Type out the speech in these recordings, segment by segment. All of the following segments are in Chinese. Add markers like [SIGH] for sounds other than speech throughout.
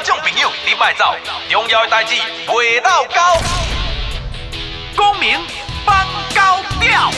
各种朋友，你卖走！重要的代志背到高，功名翻高调。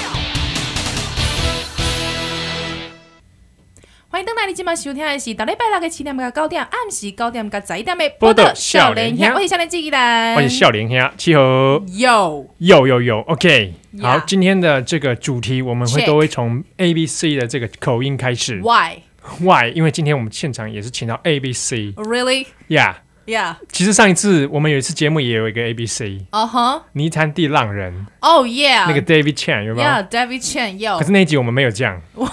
欢迎登来！你今晚收听的是大礼拜六的七点到九点，暗时九点到十一点嘅报道。笑莲，欢迎笑莲姐来。欢迎笑莲姐，七号。有有有有，OK。好，今天的这个主题，我们会都会从 A、B、C 的这个口音开始。Why？[LAUGHS] Why？因为今天我们现场也是请到 A B C。Really？Yeah，Yeah。其实上一次我们有一次节目也有一个 A B C。哦哼，泥潭地浪人。Oh yeah。那个 David Chan 有没有？Yeah，David Chan 有。可是那一集我们没有这样。[LAUGHS]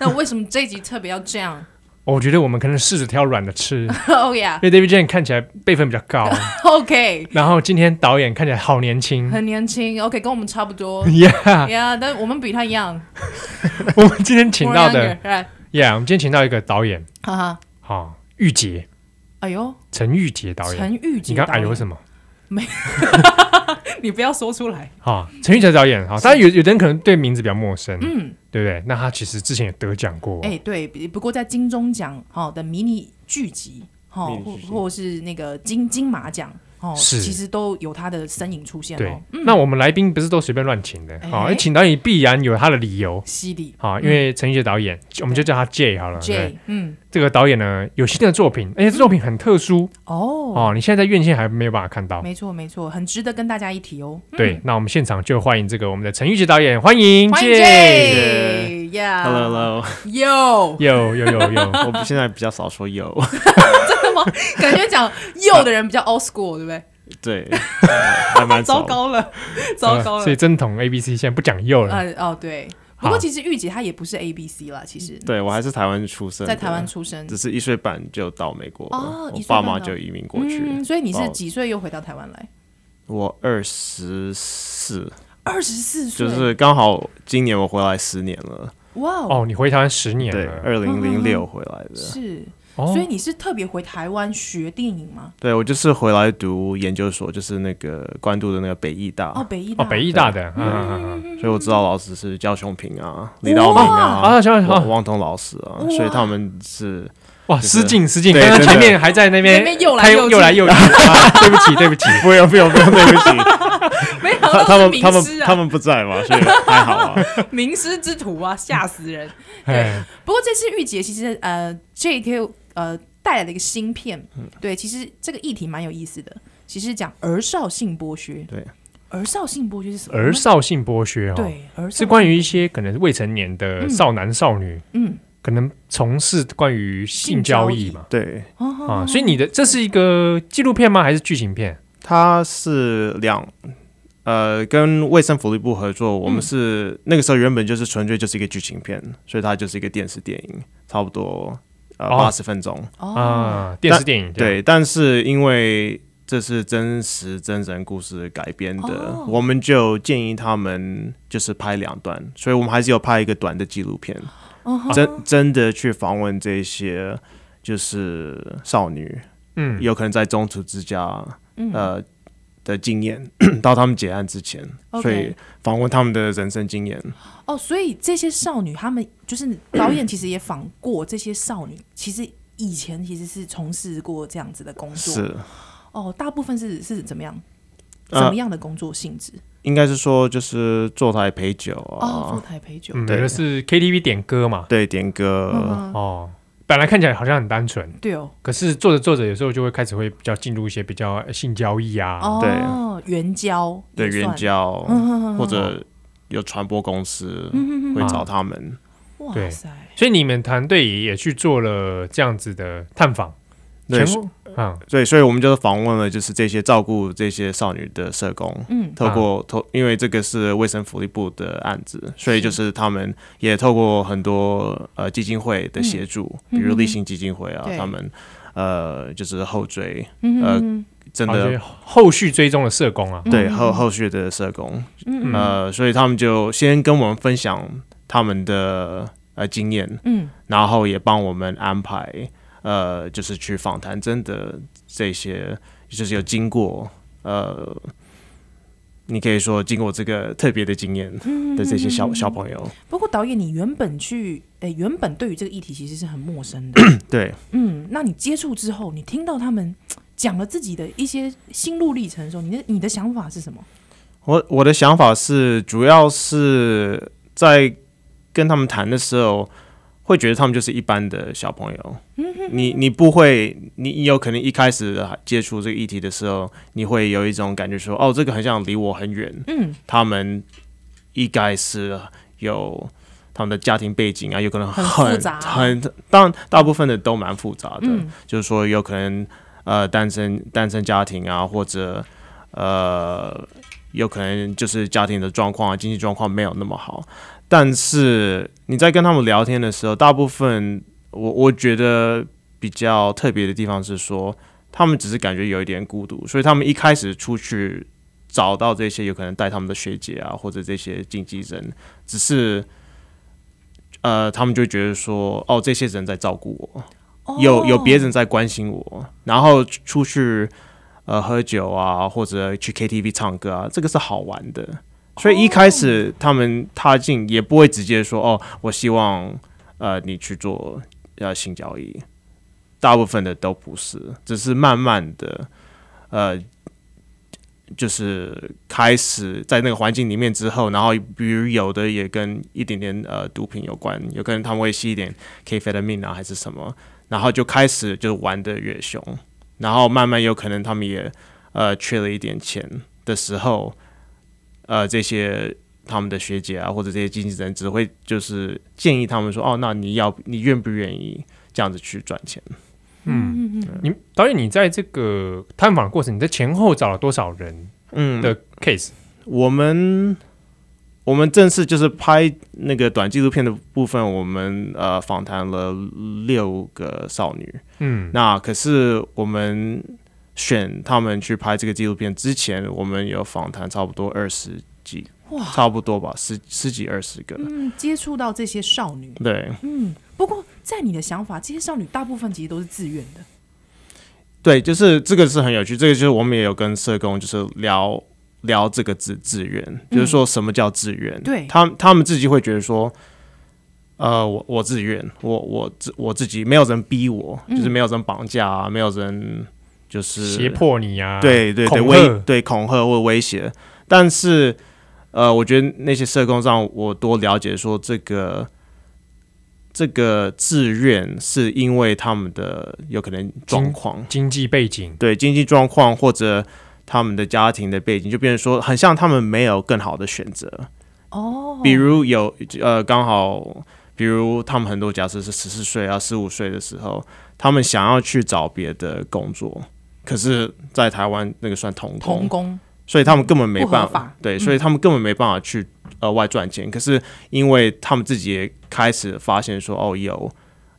那为什么这一集特别要这样？我觉得我们可能试着挑软的吃。[LAUGHS] Oh yeah，因为 David Jane 看起来辈分比较高。[LAUGHS] OK。然后今天导演看起来好年轻。很年轻，OK，跟我们差不多。Yeah，Yeah，[LAUGHS] 但我们比他一样。我们今天请到的，Yeah，我们今天请到一个导演。哈哈。好，玉洁。哎呦，陈玉洁导演。陈玉洁你刚哎呦什么？没，[LAUGHS] 你不要说出来好，陈玉哲导演哈，当然有，有人可能对名字比较陌生，嗯，对不对？那他其实之前也得奖过，哎，对，不过在金钟奖哈的迷你剧集哈，或或是那个金金马奖。哦，是，其实都有他的身影出现。对，那我们来宾不是都随便乱请的，好，而请导演必然有他的理由，犀利啊！因为陈玉杰导演，我们就叫他 J 好了。J，嗯，这个导演呢有新的作品，而且这作品很特殊哦。哦，你现在在院线还没有办法看到。没错，没错，很值得跟大家一提哦。对，那我们现场就欢迎这个我们的陈玉杰导演，欢迎 J，Hello，Yo，h e l 有有有有有，[LAUGHS] 我们现在比较少说有。[LAUGHS] [LAUGHS] 感觉讲幼的人比较 old school，对不对？对，[LAUGHS] 糟糕了，糟糕了。所以正统 A B C 现在不讲幼了。呃，哦，对。不过其实玉姐她也不是 A B C 啦，其实，对我还是台湾出生，在台湾出生，只是一岁半就到美国哦，我爸妈就移民过去。所以你是几岁又回到台湾来？我二十四，二十四岁，就是刚好今年我回来十年了。哇哦，你回台湾十年了，二零零六回来的。是。所以你是特别回台湾学电影吗？对，我就是回来读研究所，就是那个关渡的那个北艺大哦，北艺哦北艺大的，嗯所以我知道老师是焦雄平啊、李道明啊、啊汪东老师啊，所以他们是哇，失敬失敬，刚刚前面还在那边又来又来又来，[LAUGHS] 对不起对不起，不用不用不用，对不起，[LAUGHS] 没有，他们他们他们不在嘛，所以还好，[LAUGHS] 名师之徒啊，吓死人。对，不过这次御姐其实呃 JQ。呃，带来的一个芯片，嗯，对，其实这个议题蛮有意思的。其实讲儿少性剥削，对，儿少性剥削是什么？儿少性剥削，哦，对，儿是关于一些可能未成年的少男少女，嗯，可能从事关于性交易嘛，对，啊，所以你的这是一个纪录片吗？还是剧情片？它是两，呃，跟卫生福利部合作，我们是那个时候原本就是纯粹就是一个剧情片，所以它就是一个电视电影，差不多。呃，八十分钟啊，电视电影对，但是因为这是真实真人故事改编的，我们就建议他们就是拍两段，所以我们还是有拍一个短的纪录片，真真的去访问这些就是少女，嗯，有可能在中途之家，嗯呃。的经验 [CLEARS THROAT] 到他们结案之前，所以访问他们的人生经验。哦，所以这些少女，他们就是导演，其实也访过这些少女。其实以前其实是从事过这样子的工作，是哦，大部分是是怎么样什么样的工作性质？应该是说就是坐台陪酒啊，坐台陪酒，对，是 KTV 点歌嘛，对，点歌哦。本来看起来好像很单纯，对哦。可是做着做着，有时候就会开始会比较进入一些比较性交易啊，对哦，援交，对援交，或者有传播公司会找他们。哇塞！所以你们团队也也去做了这样子的探访，对。嗯，对，所以我们就是访问了，就是这些照顾这些少女的社工，嗯，透过透，因为这个是卫生福利部的案子，所以就是他们也透过很多呃基金会的协助，比如立信基金会啊，他们呃就是后追，呃，真的后续追踪的社工啊，对后后续的社工，呃，所以他们就先跟我们分享他们的呃经验，嗯，然后也帮我们安排。呃，就是去访谈，真的这些就是有经过呃，你可以说经过这个特别的经验的这些小小朋友。不过导演，你原本去哎，原本对于这个议题其实是很陌生的。对，嗯，那你接触之后，你听到他们讲了自己的一些心路历程的时候，你的你的想法是什么？我我的想法是，主要是在跟他们谈的时候。会觉得他们就是一般的小朋友，你你不会，你有可能一开始接触这个议题的时候，你会有一种感觉说，哦，这个很像离我很远。嗯，他们应该是有他们的家庭背景啊，有可能很很，当然大部分的都蛮复杂的，就是说有可能呃单身单身家庭啊，或者呃有可能就是家庭的状况、啊，经济状况没有那么好。但是你在跟他们聊天的时候，大部分我我觉得比较特别的地方是说，他们只是感觉有一点孤独，所以他们一开始出去找到这些有可能带他们的学姐啊，或者这些经纪人，只是呃，他们就觉得说，哦，这些人在照顾我，有有别人在关心我，然后出去呃喝酒啊，或者去 KTV 唱歌啊，这个是好玩的。所以一开始他们踏进也不会直接说哦，我希望呃你去做呃性交易，大部分的都不是，只是慢慢的呃就是开始在那个环境里面之后，然后比如有的也跟一点点呃毒品有关，有可能他们会吸一点 K 粉的命啊还是什么，然后就开始就玩的越凶，然后慢慢有可能他们也呃缺了一点钱的时候。呃，这些他们的学姐啊，或者这些经纪人，只会就是建议他们说：“哦，那你要你愿不愿意这样子去赚钱？”嗯，嗯你导演，你在这个探访过程，你的前后找了多少人的 case？我们我们正式就是拍那个短纪录片的部分，我们呃访谈了六个少女。嗯，那可是我们。选他们去拍这个纪录片之前，我们有访谈差不多二十几，差不多吧，十十几二十个。嗯，接触到这些少女。对，嗯。不过，在你的想法，这些少女大部分其实都是自愿的。对，就是这个是很有趣。这个就是我们也有跟社工就是聊聊这个字自愿，就是说什么叫自愿。对，他们他们自己会觉得说，呃，我我自愿，我我自我自己没有人逼我，就是没有人绑架，没有人。就是胁迫你啊！对对对，威对恐吓或威胁。但是，呃，我觉得那些社工让我多了解说这个这个自愿，是因为他们的有可能状况、经济背景，对经济状况或者他们的家庭的背景，就变成说很像他们没有更好的选择哦。比如有呃，刚好比如他们很多，假设是十四岁啊、十五岁的时候，他们想要去找别的工作。可是，在台湾那个算童工，童工，所以他们根本没办法，对，所以他们根本没办法去额外赚钱。可是，因为他们自己也开始发现说，哦，有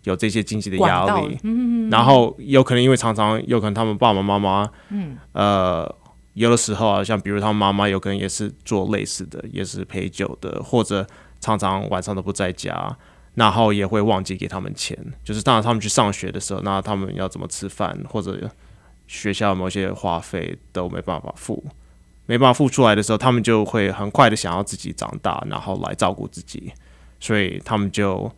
有这些经济的压力，嗯然后有可能因为常常有可能他们爸爸妈妈，嗯，呃，有的时候啊，像比如他们妈妈有可能也是做类似的，也是陪酒的，或者常常晚上都不在家，然后也会忘记给他们钱，就是当然他们去上学的时候，那他们要怎么吃饭，或者。学校某些花费都没办法付，没办法付出来的时候，他们就会很快的想要自己长大，然后来照顾自己，所以他们就，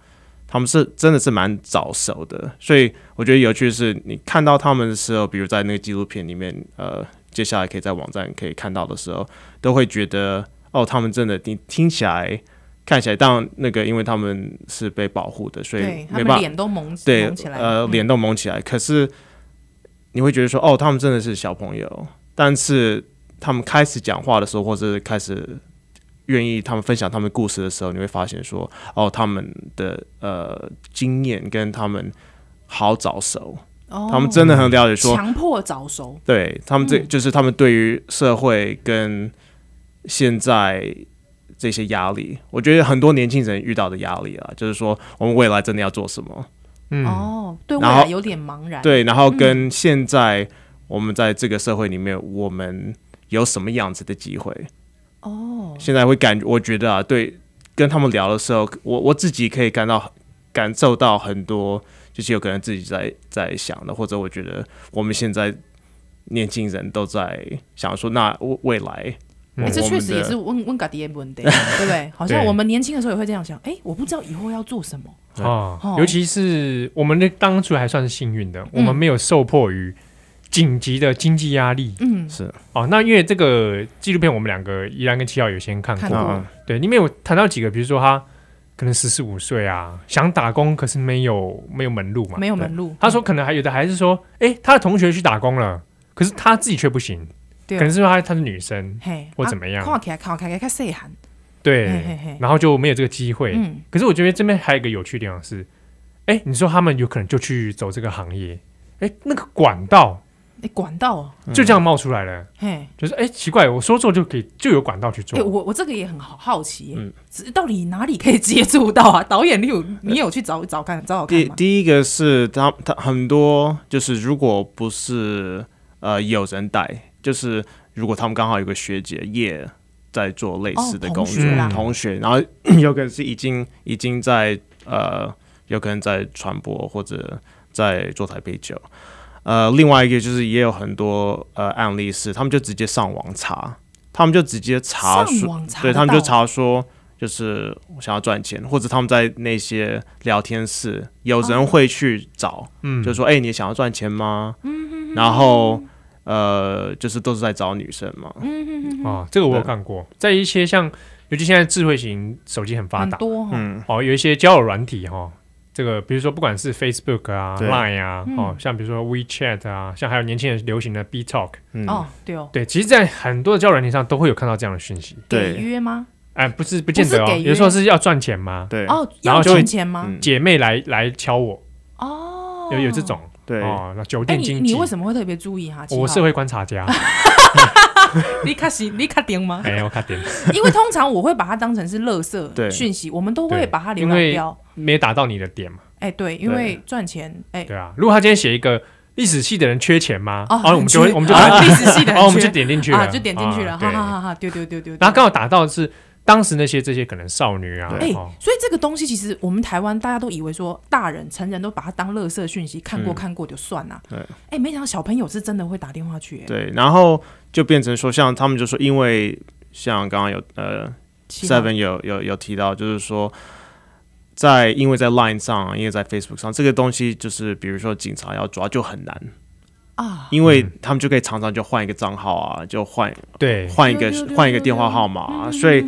他们是真的是蛮早熟的。所以我觉得有趣的是，你看到他们的时候，比如在那个纪录片里面，呃，接下来可以在网站可以看到的时候，都会觉得哦，他们真的，你听起来看起来，当那个因为他们是被保护的，所以他们脸都蒙对，呃，脸都蒙起来，可是。你会觉得说哦，他们真的是小朋友，但是他们开始讲话的时候，或者开始愿意他们分享他们故事的时候，你会发现说哦，他们的呃经验跟他们好早熟，他们真的很了解说强迫早熟，对他们这就是他们对于社会跟现在这些压力，我觉得很多年轻人遇到的压力啊，就是说我们未来真的要做什么。哦，对未来有点茫然。对，然后跟现在我们在这个社会里面，我们有什么样子的机会？哦，现在会感觉，我觉得啊，对，跟他们聊的时候，我我自己可以感到感受到很多，就是有可能自己在在想的，或者我觉得我们现在年轻人都在想说，那未来。哎，这确实也是问问噶爹们问的，[LAUGHS] 对不对？好像我们年轻的时候也会这样想。哎，我不知道以后要做什么啊。尤其是我们那当初还算是幸运的，我们没有受迫于紧急的经济压力。嗯，是哦。那因为这个纪录片，我们两个依然跟七号有先看过。对，里面有谈到几个，比如说他可能十四五岁啊，想打工可是没有没有门路嘛，没有门路。他说可能还有的还是说，哎，他的同学去打工了，可是他自己却不行。可能是为她是女生，或怎么样？对，然后就没有这个机会。嗯，可是我觉得这边还有一个有趣的地方是，哎，你说他们有可能就去走这个行业，哎，那个管道，哎，管道就这样冒出来了。嘿，就是哎，奇怪，我说做就可以，就有管道去做。我我这个也很好好奇，嗯，到底哪里可以接触到啊？[LAUGHS] 导演，你有你有去找一找看，找找看第第一个是他他很多就是如果不是呃有人带。就是如果他们刚好有个学姐也在做类似的工作，同学，然后 [COUGHS] 有可能是已经已经在呃，有可能在传播或者在做台配酒。呃，另外一个就是也有很多呃案例是，他们就直接上网查，他们就直接查，说，查，对他们就查说，就是我想要赚钱，或者他们在那些聊天室有人会去找，就说哎，你想要赚钱吗？嗯，然后。呃，就是都是在找女生嘛，嗯嗯嗯这个我有看过，在一些像，尤其现在智慧型手机很发达，多哈，哦，有一些交友软体哈，这个比如说不管是 Facebook 啊、Line 啊，哦，像比如说 WeChat 啊，像还有年轻人流行的 B Talk，哦，对，哦。对，其实，在很多的交友软体上都会有看到这样的讯息，对，约吗？哎，不是，不见得，有时候是要赚钱吗？对，哦，然后就会姐妹来来敲我，哦，有有这种。对哦，那酒店经济，你为什么会特别注意哈？我是会观察家，[LAUGHS] 你卡行，你卡点吗？[LAUGHS] 没有卡点，因为通常我会把它当成是垃圾讯息，我们都会把它浏览掉，没打到你的点嘛。哎，对，因为赚钱，哎，对啊。如果他今天写一个历史系的人缺钱吗？哦，我们就会，[LAUGHS] 我们就历史系的，我们就点进去了，就点进去了，哈哈哈哈哈。丢丢丢丢，然后刚好打到是。当时那些这些可能少女啊，哎，所以这个东西其实我们台湾大家都以为说大人成人都把它当垃圾讯息看过看过就算了、对，哎，没想到小朋友是真的会打电话去，对，然后就变成说像他们就说，因为像刚刚有呃 seven 有有有提到，就是说在因为在 line 上，因为在 facebook 上，这个东西就是比如说警察要抓就很难啊，因为他们就可以常常就换一个账号啊，就换对换一个换一个电话号码，所以。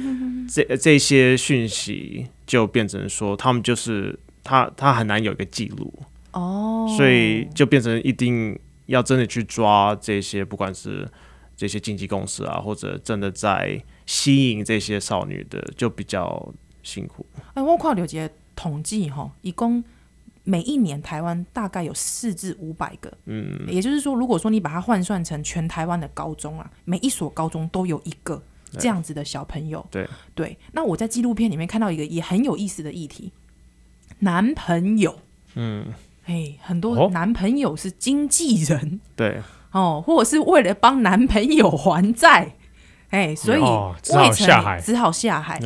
这这些讯息就变成说，他们就是他他很难有一个记录哦，所以就变成一定要真的去抓这些，不管是这些经纪公司啊，或者真的在吸引这些少女的，就比较辛苦。哎，我靠，刘杰统计哈，一共每一年台湾大概有四至五百个，嗯，也就是说，如果说你把它换算成全台湾的高中啊，每一所高中都有一个。这样子的小朋友，对对，那我在纪录片里面看到一个也很有意思的议题，男朋友，嗯，哎，很多男朋友是经纪人，对哦，或者是为了帮男朋友还债，哎，所以只好下海，只好下海。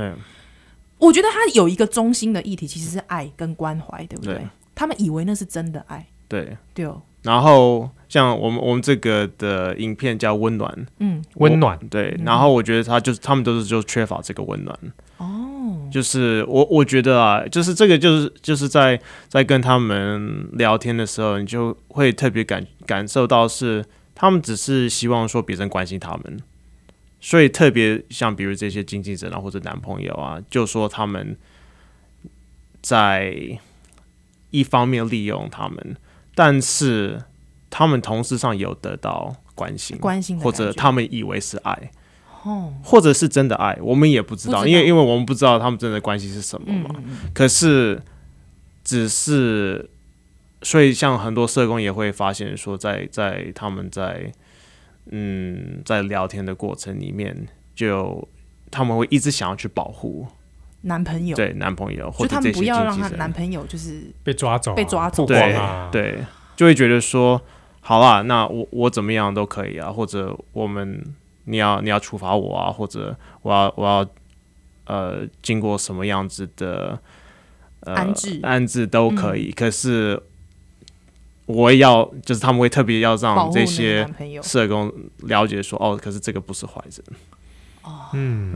我觉得他有一个中心的议题，其实是爱跟关怀，对不对？他们以为那是真的爱，对对哦。然后像我们我们这个的影片叫温暖，嗯，温暖对。然后我觉得他就是他们都是就缺乏这个温暖。哦，就是我我觉得啊，就是这个就是就是在在跟他们聊天的时候，你就会特别感感受到是他们只是希望说别人关心他们，所以特别像比如这些经纪人啊或者男朋友啊，就说他们在一方面利用他们。但是他们同事上有得到关心，关心或者他们以为是爱，哦，或者是真的爱，我们也不知道，因为因为我们不知道他们真的关系是什么嘛。可是只是，所以像很多社工也会发现说，在在他们在嗯在聊天的过程里面，就他们会一直想要去保护。男朋友对男朋友，或就他们不要让他男朋友就是被抓走被抓走对对，就会觉得说好啦，那我我怎么样都可以啊，或者我们你要你要处罚我啊，或者我要我要呃经过什么样子的安置安置都可以，可是我也要就是他们会特别要让这些社工了解说哦，可是这个不是坏人哦，嗯，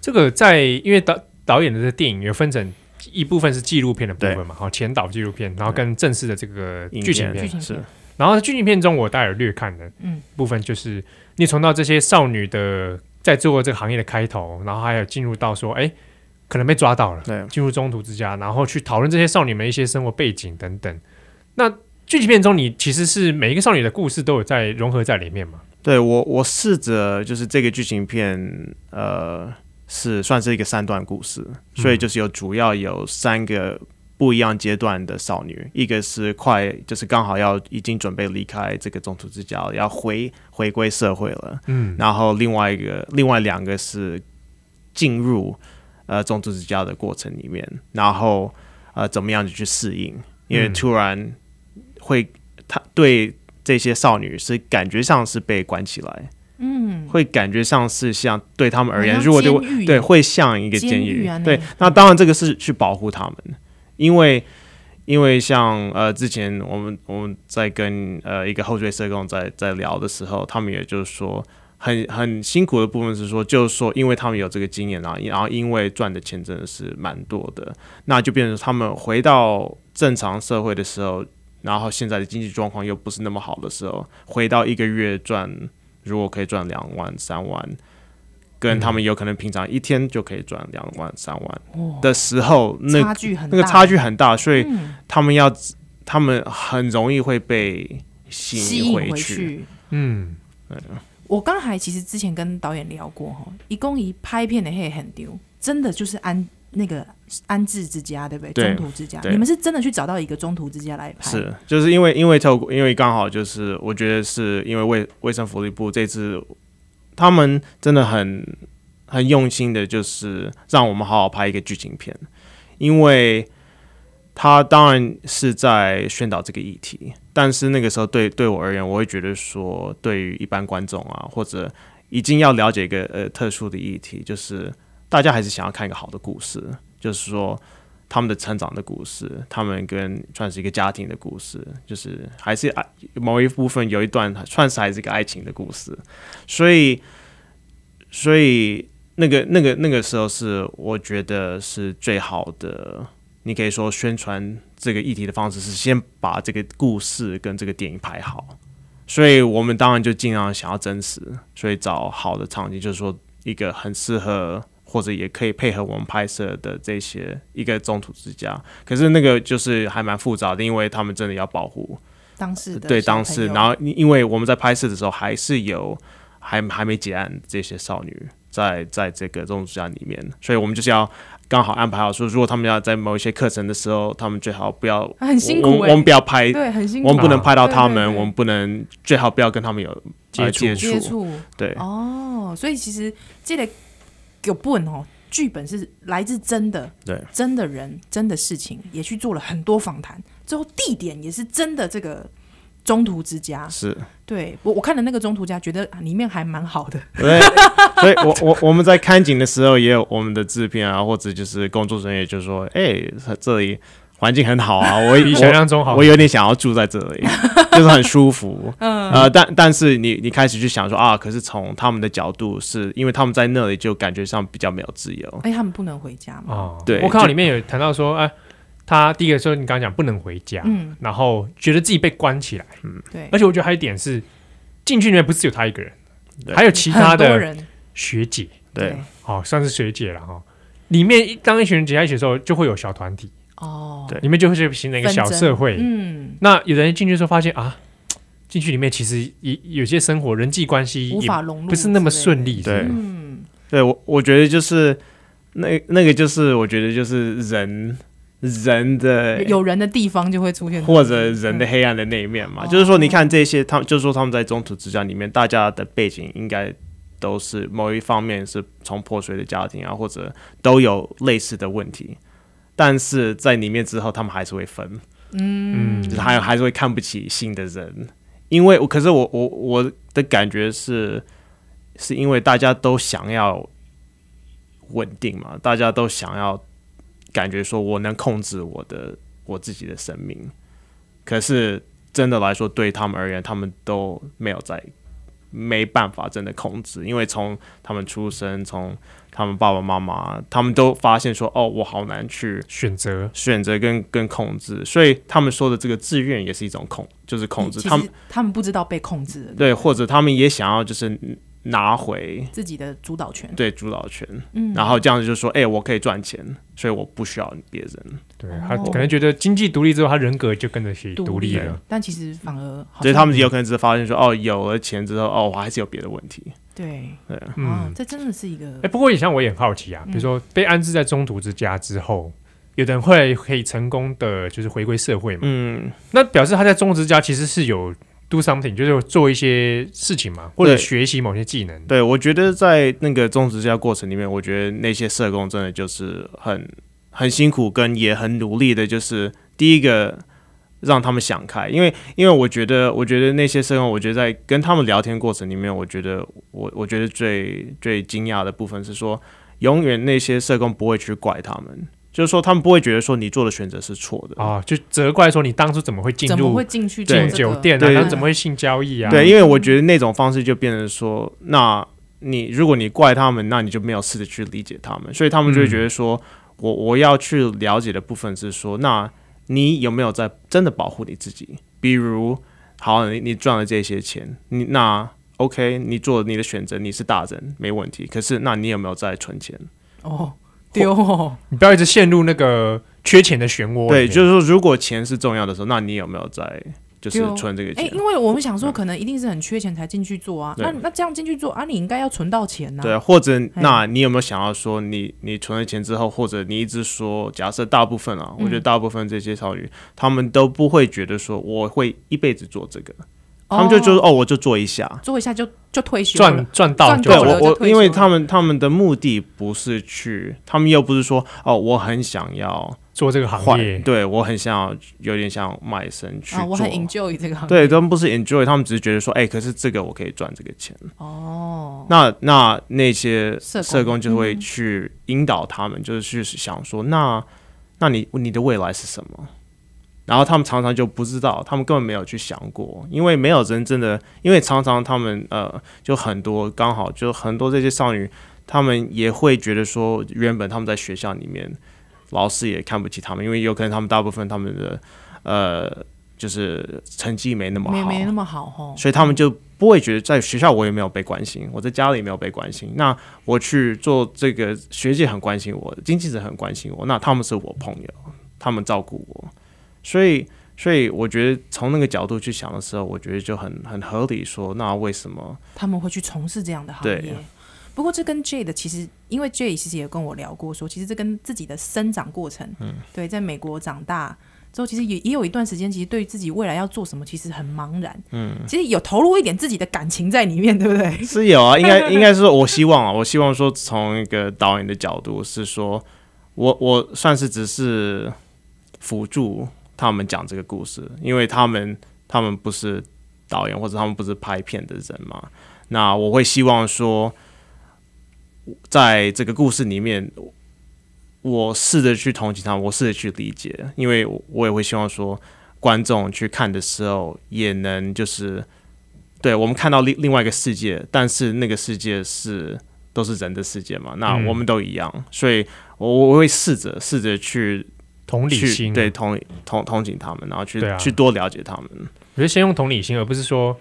这个在因为当。导演的这电影有分成一部分是纪录片的部分嘛，好，前导纪录片，然后跟正式的这个剧情片是，然后在剧情片中我大概略看的，嗯，部分就是你从到这些少女的在做这个行业的开头，然后还有进入到说，哎，可能被抓到了，进入中途之家，然后去讨论这些少女们一些生活背景等等。那剧情片中，你其实是每一个少女的故事都有在融合在里面嘛？对我，我试着就是这个剧情片，呃。是算是一个三段故事，所以就是有主要有三个不一样阶段的少女，一个是快就是刚好要已经准备离开这个中途之家，要回回归社会了，嗯，然后另外一个另外两个是进入呃中途之家的过程里面，然后呃怎么样子去适应，因为突然会他对这些少女是感觉上是被关起来。嗯，会感觉上是像对他们而言，如果对对，会像一个监狱对，那当然这个是去保护他们，因为因为像呃之前我们我们在跟呃一个后缀社工在在聊的时候，他们也就是说很很辛苦的部分是说，就是说因为他们有这个经验，然后然后因为赚的钱真的是蛮多的，那就变成他们回到正常社会的时候，然后现在的经济状况又不是那么好的时候，回到一个月赚。如果可以赚两万三万，跟他们有可能平常一天就可以赚两万三万的时候，那差距很那个差距很大，所以他们要他们很容易会被吸引回去。嗯，我刚才其实之前跟导演聊过哈，一共一拍片的很丢，真的就是安。那个安置之家，对不对？中途之家，你们是真的去找到一个中途之家来拍？是，就是因为因为透过因为刚好就是，我觉得是因为卫卫生福利部这次他们真的很很用心的，就是让我们好好拍一个剧情片。因为他当然是在宣导这个议题，但是那个时候对对我而言，我会觉得说，对于一般观众啊，或者已经要了解一个呃特殊的议题，就是。大家还是想要看一个好的故事，就是说他们的成长的故事，他们跟算是一个家庭的故事，就是还是爱某一部分有一段算是还是一个爱情的故事，所以所以那个那个那个时候是我觉得是最好的。你可以说宣传这个议题的方式是先把这个故事跟这个电影拍好，所以我们当然就尽量想要真实，所以找好的场景，就是说一个很适合。或者也可以配合我们拍摄的这些一个中途之家，可是那个就是还蛮复杂的，因为他们真的要保护当事的对当事。然后因为我们在拍摄的时候还是有还还没结案这些少女在在这个中途之家里面，所以我们就是要刚好安排好说，如果他们要在某一些课程的时候，他们最好不要很辛苦，我们不要拍对很辛苦，我们不能拍到他们，我们不能最好不要跟他们有接触接触对哦，所以其实记得。剧本哦，剧本是来自真的，对，真的人，真的事情，也去做了很多访谈，最后地点也是真的这个中途之家，是对我我看的那个中途家，觉得里面还蛮好的，所以，[LAUGHS] 我我我们在看景的时候也有我们的制片啊，或者就是工作人员，就说：说，哎，这里。环境很好啊，我比 [LAUGHS] 想象中好。我有点想要住在这里，[LAUGHS] 就是很舒服。嗯，呃，但但是你你开始去想说啊，可是从他们的角度，是因为他们在那里就感觉上比较没有自由。哎，他们不能回家吗？哦，对。我看到里面有谈到说，哎，他第一个说你刚刚讲不能回家，嗯，然后觉得自己被关起来，嗯，对。而且我觉得还有一点是进去里面不是只有他一个人，还有其他的学姐，对，好算是学姐了哈。里面当一群人挤在一起的时候，就会有小团体。哦，对，你们就会形成一个小社会。嗯，那有人进去之后发现啊，进去里面其实有有些生活、人际关系无法融入，不是那么顺利。对，嗯，对我我觉得就是那那个就是我觉得就是人人的有人的地方就会出现，或者人的黑暗的那一面嘛。就是说，你看这些，他们就是说他们在中途之家里面，大家的背景应该都是某一方面是从破碎的家庭啊，或者都有类似的问题。但是在里面之后，他们还是会分，嗯，还还是会看不起新的人，因为我可是我我我的感觉是，是因为大家都想要稳定嘛，大家都想要感觉说我能控制我的我自己的生命，可是真的来说，对他们而言，他们都没有在没办法真的控制，因为从他们出生从。他们爸爸妈妈他们都发现说哦，我好难去选择选择跟跟控制，所以他们说的这个自愿也是一种控，就是控制。他们他们不知道被控制，对，或者他们也想要就是拿回自己的主导权，对主导权。嗯，然后这样子就说，哎，我可以赚钱，所以我不需要别人。对，他可能觉得经济独立之后，他人格就跟着去独立了，但其实反而，所以他们有可能只是发现说，哦，有了钱之后，哦，我还是有别的问题。对嗯，这真的是一个。哎，不过也像我也很好奇啊，比如说被安置在中途之家之后，有的人会可以成功的，就是回归社会嘛。嗯，那表示他在中途之家其实是有 do something，就是做一些事情嘛，或者学习某些技能。对，我觉得在那个中途之家过程里面，我觉得那些社工真的就是很很辛苦，跟也很努力的，就是第一个。让他们想开，因为因为我觉得，我觉得那些社工，我觉得在跟他们聊天过程里面，我觉得我我觉得最最惊讶的部分是说，永远那些社工不会去怪他们，就是说他们不会觉得说你做的选择是错的啊，就责怪说你当初怎么会进入，怎么会进去进酒店，他怎么会性交易啊？对，因为我觉得那种方式就变成说，那你如果你怪他们，那你就没有试着去理解他们，所以他们就会觉得说我我要去了解的部分是说那。你有没有在真的保护你自己？比如，好，你你赚了这些钱，你那 OK，你做你的选择，你是大人没问题。可是，那你有没有在存钱？哦，丢，你不要一直陷入那个缺钱的漩涡。对，就是说，如果钱是重要的时候，那你有没有在？就是存这个，哎，因为我们想说，可能一定是很缺钱才进去做啊。那那这样进去做啊，你应该要存到钱呐。对，或者那你有没有想要说，你你存了钱之后，或者你一直说，假设大部分啊，我觉得大部分这些超女，他们都不会觉得说我会一辈子做这个，他们就就哦，我就做一下，做一下就就退休，赚赚到对我我，因为他们他们的目的不是去，他们又不是说哦，我很想要。做这个行业，对我很想，有点想卖身去做。我很 enjoy 这个行业，对，他们不是 enjoy，他们只是觉得说，哎，可是这个我可以赚这个钱。哦。那那那些社社工就会去引导他们，就是去想说，那那你你的未来是什么？然后他们常常就不知道，他们根本没有去想过，因为没有人真的，因为常常他们呃，就很多刚好就很多这些少女，他们也会觉得说，原本他们在学校里面。老师也看不起他们，因为有可能他们大部分他们的呃，就是成绩没那么好，没那么好所以他们就不会觉得在学校我也没有被关心，我在家里也没有被关心。那我去做这个学姐很关心我，经纪人很关心我，那他们是我朋友，他们照顾我，所以所以我觉得从那个角度去想的时候，我觉得就很很合理。说那为什么他们会去从事这样的行业？不过这跟 J 的其实，因为 J 其实也跟我聊过，说其实这跟自己的生长过程，嗯，对，在美国长大之后，其实也也有一段时间，其实对自己未来要做什么，其实很茫然，嗯，其实有投入一点自己的感情在里面，对不对？是有啊，应该应该是我希望啊，我希望说从一个导演的角度是说，我我算是只是辅助他们讲这个故事，因为他们他们不是导演或者他们不是拍片的人嘛，那我会希望说。在这个故事里面，我试着去同情他，我试着去理解，因为我也会希望说，观众去看的时候也能就是，对我们看到另另外一个世界，但是那个世界是都是人的世界嘛，那我们都一样，所以，我我会试着试着去同理心，对同同同情他们，然后去去多了解他们。我觉得先用同理心，而不是说。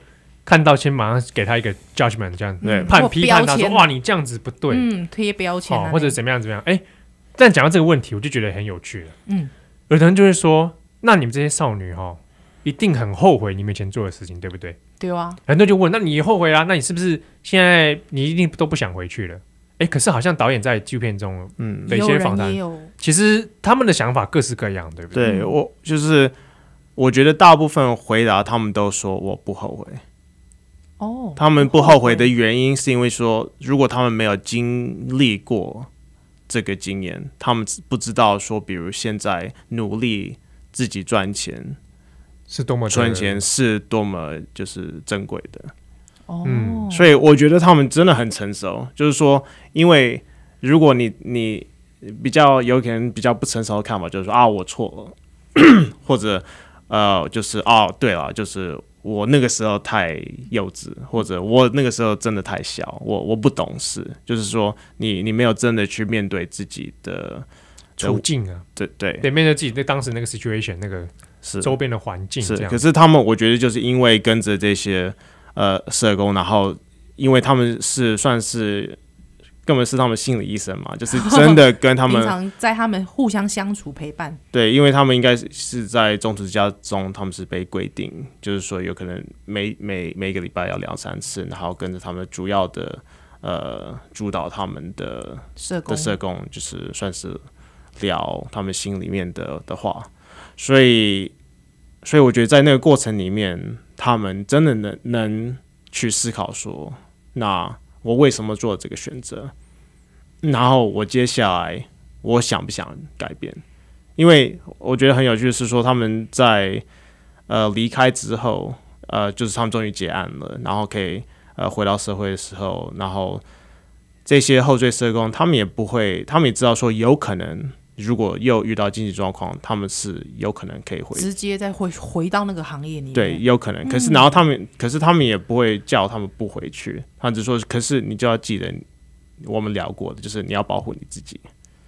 看到先马上给他一个 judgment，这样子，对判批判他说哇你这样子不对，嗯贴标签或者怎么样怎么样，哎，但讲到这个问题我就觉得很有趣了，嗯，有人就会说那你们这些少女哈一定很后悔你们以前做的事情对不对？对啊，很多人就问那你后悔啦？那你是不是现在你一定都不想回去了？哎，可是好像导演在纪录片中，嗯，哪些访谈，其实他们的想法各式各样，对不对？对我就是我觉得大部分回答他们都说我不后悔。哦，他们不后悔的原因是因为说，如果他们没有经历过这个经验，他们不知道说，比如现在努力自己赚钱是多么赚钱，是多么就是珍贵的。哦，所以我觉得他们真的很成熟，就是说，因为如果你你比较有可能比较不成熟的看法，就是说啊，我错了，[COUGHS] 或者呃，就是哦，对了，就是。我那个时候太幼稚，或者我那个时候真的太小，我我不懂事，就是说你你没有真的去面对自己的处境啊，对对，得面对自己在当时那个 situation 那个是周边的环境，是。可是他们，我觉得就是因为跟着这些呃社工，然后因为他们是算是。根本是他们心理医生嘛，[LAUGHS] 就是真的跟他们常在他们互相相处陪伴。对，因为他们应该是在种植家中，他们是被规定，就是说有可能每每每个礼拜要两三次，然后跟着他们主要的呃主导他们的社工的社工，就是算是聊他们心里面的的话，所以所以我觉得在那个过程里面，他们真的能能去思考说那。我为什么做这个选择？然后我接下来，我想不想改变？因为我觉得很有趣的是说，他们在呃离开之后，呃，就是他们终于结案了，然后可以呃回到社会的时候，然后这些后缀社工，他们也不会，他们也知道说有可能。如果又遇到经济状况，他们是有可能可以回直接再回回到那个行业里。对，有可能。可是，然后他们，可是他们也不会叫他们不回去，他只说，可是你就要记得我们聊过的，就是你要保护你自己，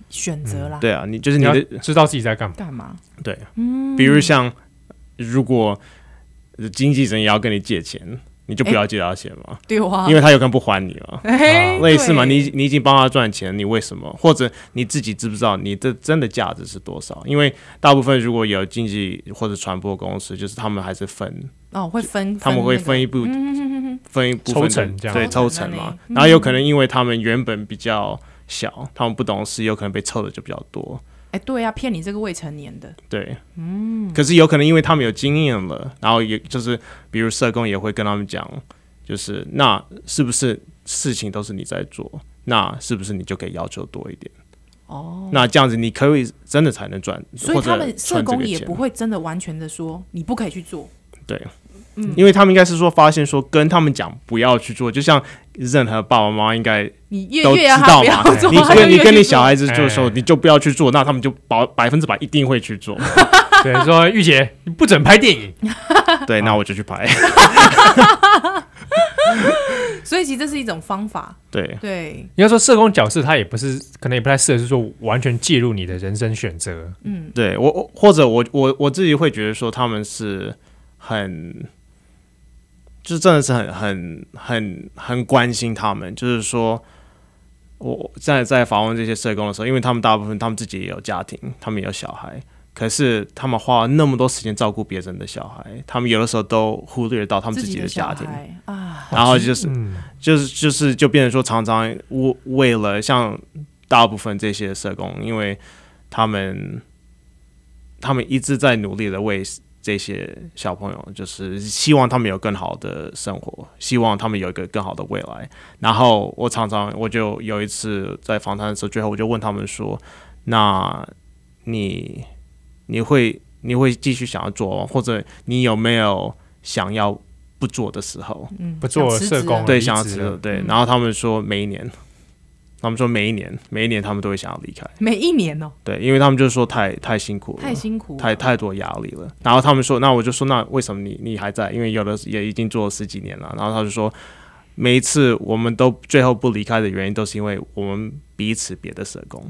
选择啦。对啊，你就是你要知道自己在干嘛干嘛。对，嗯。比如像如果经纪人也要跟你借钱。你就不要借他钱嘛，对因为他有可能不还你了，[LAUGHS] 类似嘛。你你已经帮他赚钱，你为什么？或者你自己知不知道你的真的价值是多少？因为大部分如果有经纪或者传播公司，就是他们还是分哦，会分，他们会分一部，分一部分抽成这样，对，抽成嘛。然后有可能因为他们原本比较小，他们不懂事，有可能被抽的就比较多。哎，对呀，骗你这个未成年的，对，嗯，可是有可能因为他们有经验了，然后也就是，比如社工也会跟他们讲，就是那是不是事情都是你在做，那是不是你就可以要求多一点？哦，那这样子你可以真的才能赚，所以他们社工也不会真的完全的说你不可以去做，对，嗯，因为他们应该是说发现说跟他们讲不要去做，就像。任何爸爸妈妈应该你都知道嘛？你跟你跟你小孩子就说，你就不要去做，那他们就百百分之百一定会去做。[LAUGHS] 对，说玉姐你不准拍电影，[LAUGHS] 对，那我就去拍。[LAUGHS] 所以其实这是一种方法。对对，你要说社工角色，他也不是，可能也不太适合是说完全介入你的人生选择。嗯，对我我或者我我我自己会觉得说他们是很。就真的是很很很很关心他们。就是说，我在在访问这些社工的时候，因为他们大部分他们自己也有家庭，他们也有小孩，可是他们花了那么多时间照顾别人的小孩，他们有的时候都忽略到他们自己的家庭啊。然后就是就是就是就变成说，常常为为了像大部分这些社工，因为他们他们一直在努力的为。这些小朋友就是希望他们有更好的生活，希望他们有一个更好的未来。然后我常常我就有一次在访谈的时候，最后我就问他们说：“那你你会你会继续想要做，或者你有没有想要不做的时候？嗯，不做社工，对，想要辞对。”然后他们说每一年。他们说每一年，每一年他们都会想要离开。每一年哦。对，因为他们就说太太辛苦，了，太辛苦，太太多压力了。然后他们说，那我就说，那为什么你你还在？因为有的也已经做了十几年了。然后他就说，每一次我们都最后不离开的原因，都是因为我们彼此别的社工，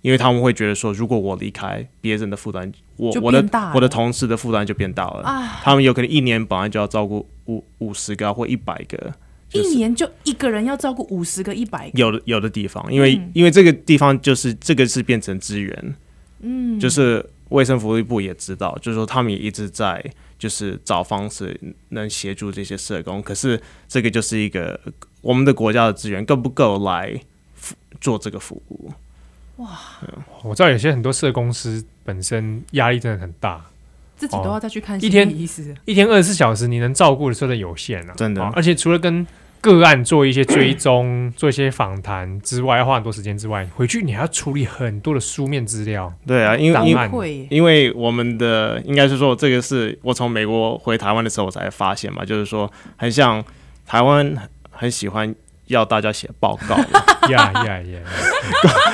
因为他们会觉得说，如果我离开，别人的负担，我我的我的同事的负担就变大了。他们有可能一年本来就要照顾五五十个或一百个。一年就一个人要照顾五十个、一百个，有的有的地方，因为因为这个地方就是这个是变成资源，嗯，就是卫生福利部也知道，就是说他们也一直在就是找方式能协助这些社工，可是这个就是一个我们的国家的资源够不够来做这个服务？哇，我知道有些很多社公司本身压力真的很大，自己都要再去看一天一天二十四小时，你能照顾的真的有限啊，真的，而且除了跟个案做一些追踪，做一些访谈之外，要花很多时间之外，回去你还要处理很多的书面资料。对啊，因为因为我们的应该是说，这个是我从美国回台湾的时候才发现嘛，就是说，很像台湾很喜欢。要大家写报告，呀呀呀！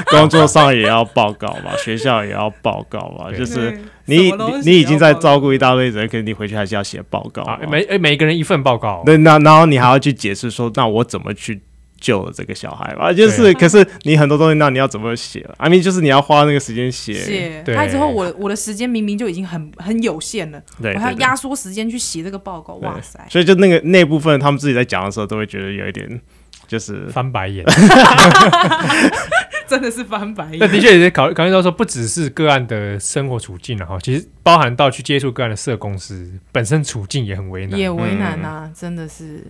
工作上也要报告嘛，[LAUGHS] 学校也要报告嘛。就是你你已经在照顾一大堆人，可是你回去还是要写报告。每每个人一份报告。对，那然后你还要去解释说，那我怎么去救这个小孩吧，就是可是你很多东西，那你要怎么写？阿明就是你要花那个时间写。写。对。之后我我的时间明明就已经很很有限了，对，我要压缩时间去写这个报告。哇塞！所以就那个那部分，他们自己在讲的时候，都会觉得有一点。就是翻白眼，[LAUGHS] 真的是翻白眼。那的确也是考考虑到说，不只是个案的生活处境了哈，其实包含到去接触个案的社公司本身处境也很为难，也为难呐，真的是。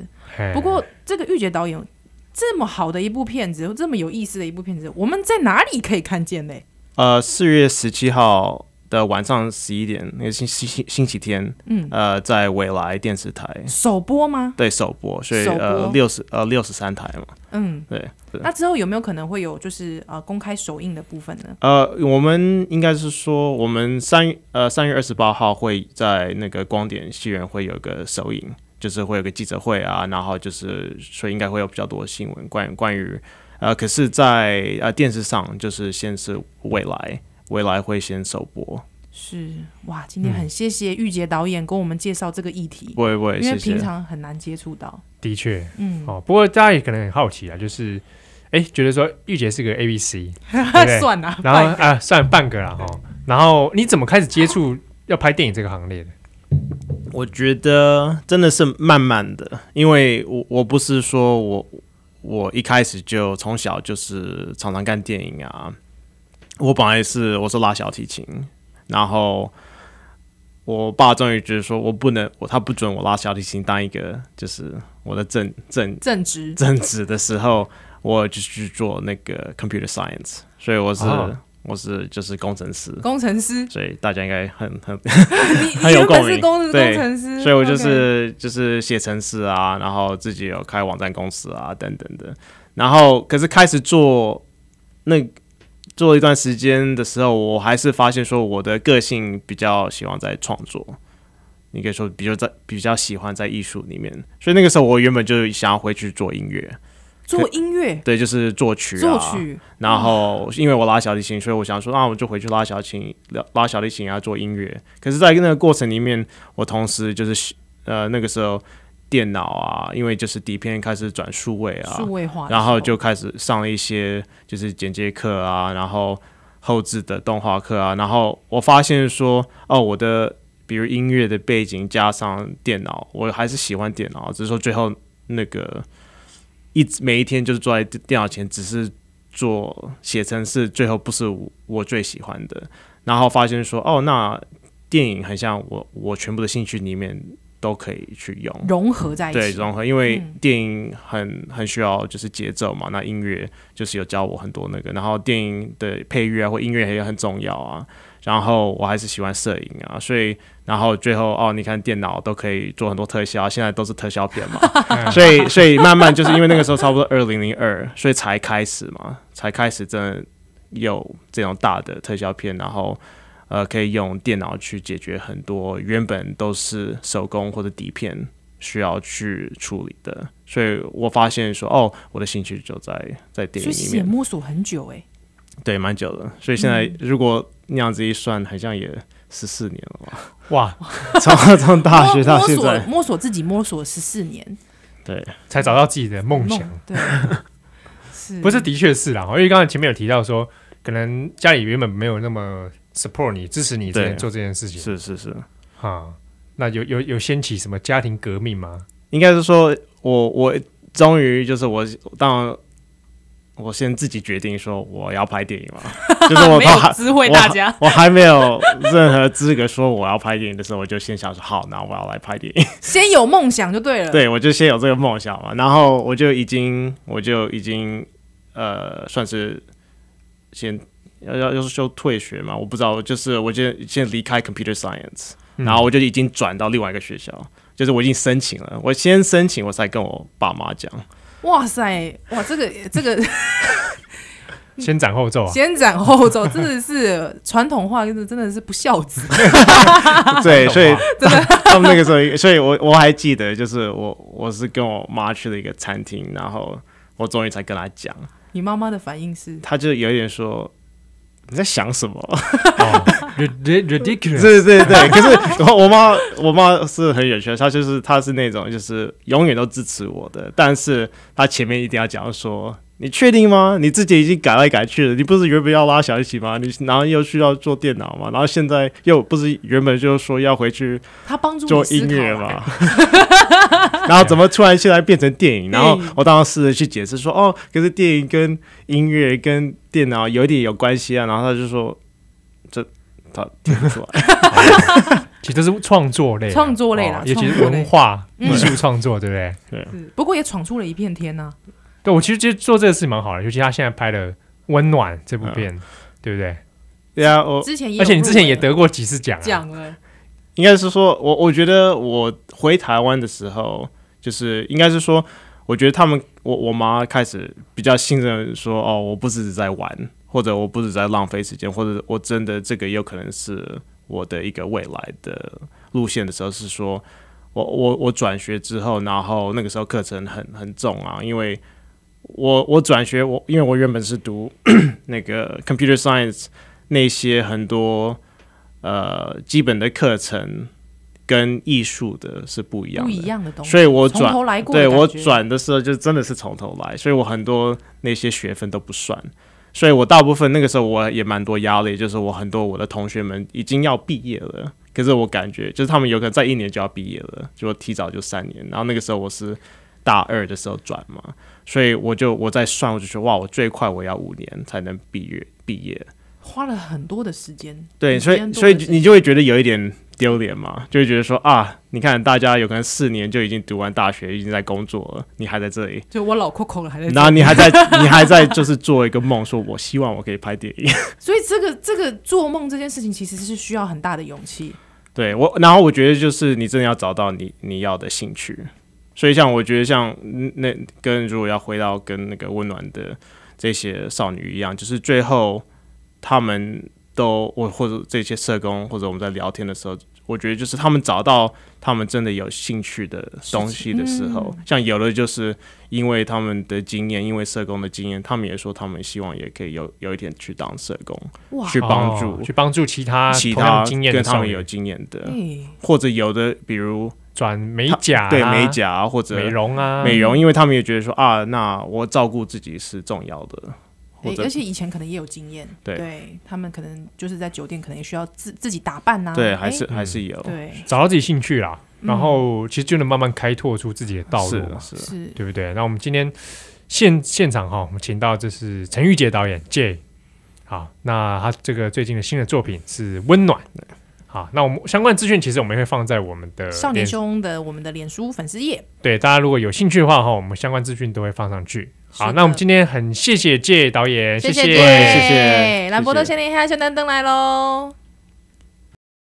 不过这个御姐导演这么好的一部片子，这么有意思的一部片子，我们在哪里可以看见呢？呃，四月十七号。的晚上十一点，那个星星星星期天，嗯，呃，在未来电视台首播吗？对，首播，所以呃，六十呃六十三台嘛，嗯，对。那之后有没有可能会有就是呃公开首映的部分呢？呃，我们应该是说，我们三呃三月二十八号会在那个光点戏院会有个首映，就是会有个记者会啊，然后就是所以应该会有比较多新闻关关于呃，可是，在呃电视上就是先是未来。未来会先首播是哇，今天很谢谢玉洁导演跟我们介绍这个议题，因为平常很难接触到。的确，嗯哦，不过大家也可能很好奇啊，就是哎，觉得说玉洁是个 A B C，[LAUGHS] 算啊，然后啊，算半个了哈。然后你怎么开始接触要拍电影这个行列的？我觉得真的是慢慢的，因为我我不是说我我一开始就从小就是常常干电影啊。我本来是我是拉小提琴，然后我爸终于觉得说我不能，我他不准我拉小提琴。当一个就是我的正正正职正职的时候，我就去做那个 computer science，所以我是我是就是工程师工程师。所以大家应该很很 [LAUGHS] 很有共鸣，对，所以我就是就是写程式啊，然后自己有开网站公司啊等等的。然后可是开始做那。做了一段时间的时候，我还是发现说我的个性比较喜欢在创作，你可以说，比较在比较喜欢在艺术里面，所以那个时候我原本就想要回去做音乐，做音乐，对，就是作曲，作曲。然后因为我拉小提琴，所以我想说，那我就回去拉小提拉拉小提琴啊，做音乐。可是，在那个过程里面，我同时就是呃，那个时候。电脑啊，因为就是底片开始转数位啊，数位化，然后就开始上了一些就是剪接课啊，然后后置的动画课啊，然后我发现说哦，我的比如音乐的背景加上电脑，我还是喜欢电脑，只是说最后那个一直每一天就是坐在电脑前，只是做写成是最后不是我最喜欢的，然后发现说哦，那电影很像我我全部的兴趣里面。都可以去用，融合在一起。对，融合，因为电影很很需要就是节奏嘛，那音乐就是有教我很多那个，然后电影的配乐啊或音乐也很重要啊，然后我还是喜欢摄影啊，所以然后最后哦，你看电脑都可以做很多特效，现在都是特效片嘛，[LAUGHS] 所以所以慢慢就是因为那个时候差不多二零零二，所以才开始嘛，才开始真的有这种大的特效片，然后。呃，可以用电脑去解决很多原本都是手工或者底片需要去处理的，所以我发现说，哦，我的兴趣就在在电影里面摸索很久，哎，对，蛮久了。所以现在如果那样子一算，好像也十四年了吧？哇，从 [LAUGHS] 从大学到现在摸索自己摸索十四年，[LAUGHS] 对，才找到自己的梦想，对，[LAUGHS] 是，不是？的确是啦，因为刚才前面有提到说，可能家里原本没有那么。support 你支持你做这件事情是是是啊，那有有有掀起什么家庭革命吗？应该是说我我终于就是我，当我先自己决定说我要拍电影嘛，[LAUGHS] 就这么说。我我还没有任何资格说我要拍电影的时候，我就先想说好，那我要来拍电影。先有梦想就对了，对我就先有这个梦想嘛，然后我就已经我就已经呃，算是先。要要要休退学嘛？我不知道，就是我就先离开 Computer Science，然后我就已经转到另外一个学校，就是我已经申请了，我先申请我才跟我爸妈讲。哇塞，哇这个这个 [LAUGHS] 先斩后奏，先斩后奏真的是传统话，就是真的是不孝子。[LAUGHS] 对，所以 [LAUGHS] 他们那个时候，所以我我还记得，就是我我是跟我妈去了一个餐厅，然后我终于才跟她讲。你妈妈的反应是？她就有一点说。你在想什么？ridiculous，对对对，可是 [LAUGHS] 我妈，我妈是很有趣的，她就是她是那种就是永远都支持我的，但是她前面一定要讲说。你确定吗？你自己已经改来改去了，你不是原本要拉小一起吗？你然后又需要做电脑吗？然后现在又不是原本就说要回去做音乐吗？[LAUGHS] 然后怎么突然现在变成电影？然后我当时试着去解释说，哦，可是电影跟音乐跟电脑有一点有关系啊。然后他就说，这他听不出来，[LAUGHS] 其实是创作类，创作类了，尤其是文化艺术创作，对不对？对。不过也闯出了一片天呢。对我其实就做这个事蛮好的，尤其他现在拍的《温暖》这部片，对不对？对啊，我之前，而且你之前也得过几次奖，奖了。应该是说，我我觉得我回台湾的时候，就是应该是说，我觉得他们我我妈开始比较信任，说哦，我不是在玩，或者我不止在浪费时间，或者我真的这个有可能是我的一个未来的路线的时候，是说我我我转学之后，然后那个时候课程很很重啊，因为。我我转学，我因为我原本是读 [CLEARS THROAT] 那个 computer science，那些很多呃基本的课程跟艺术的是不一样不一样的东西，所以我转来，对我转的时候就真的是从头来，所以我很多那些学分都不算，所以我大部分那个时候我也蛮多压力，就是我很多我的同学们已经要毕业了，可是我感觉就是他们有可能在一年就要毕业了，就提早就三年，然后那个时候我是大二的时候转嘛。所以我就我在算，我就说哇，我最快我要五年才能毕业，毕业花了很多的时间。对，所以所以你就会觉得有一点丢脸嘛，就会觉得说啊，你看大家有可能四年就已经读完大学，已经在工作了，你还在这里，就我老抠抠了还在。然后你还在，[LAUGHS] 你还在就是做一个梦，说我希望我可以拍电影。[LAUGHS] 所以这个这个做梦这件事情其实是需要很大的勇气。对我，然后我觉得就是你真的要找到你你要的兴趣。所以，像我觉得，像那跟如果要回到跟那个温暖的这些少女一样，就是最后他们都我或者这些社工或者我们在聊天的时候，我觉得就是他们找到他们真的有兴趣的东西的时候，像有的就是因为他们的经验，因为社工的经验，他们也说他们希望也可以有有一天去当社工，去帮助去帮助其他其他跟他们有经验的，或者有的比如。转美甲对美甲或者美容啊，美容，因为他们也觉得说啊，那我照顾自己是重要的，或而且以前可能也有经验，对他们可能就是在酒店可能也需要自自己打扮呐，对，还是还是有，对，找到自己兴趣啦，然后其实就能慢慢开拓出自己的道路，是是，对不对？那我们今天现现场哈，我们请到这是陈玉杰导演 J，好，那他这个最近的新的作品是《温暖》。好，那我们相关资讯其实我们会放在我们的少年兄的我们的脸书粉丝页。对，大家如果有兴趣的话，哈，我们相关资讯都会放上去。好，那我们今天很谢谢介导演，谢谢谢谢兰博多先生，下小南灯来喽。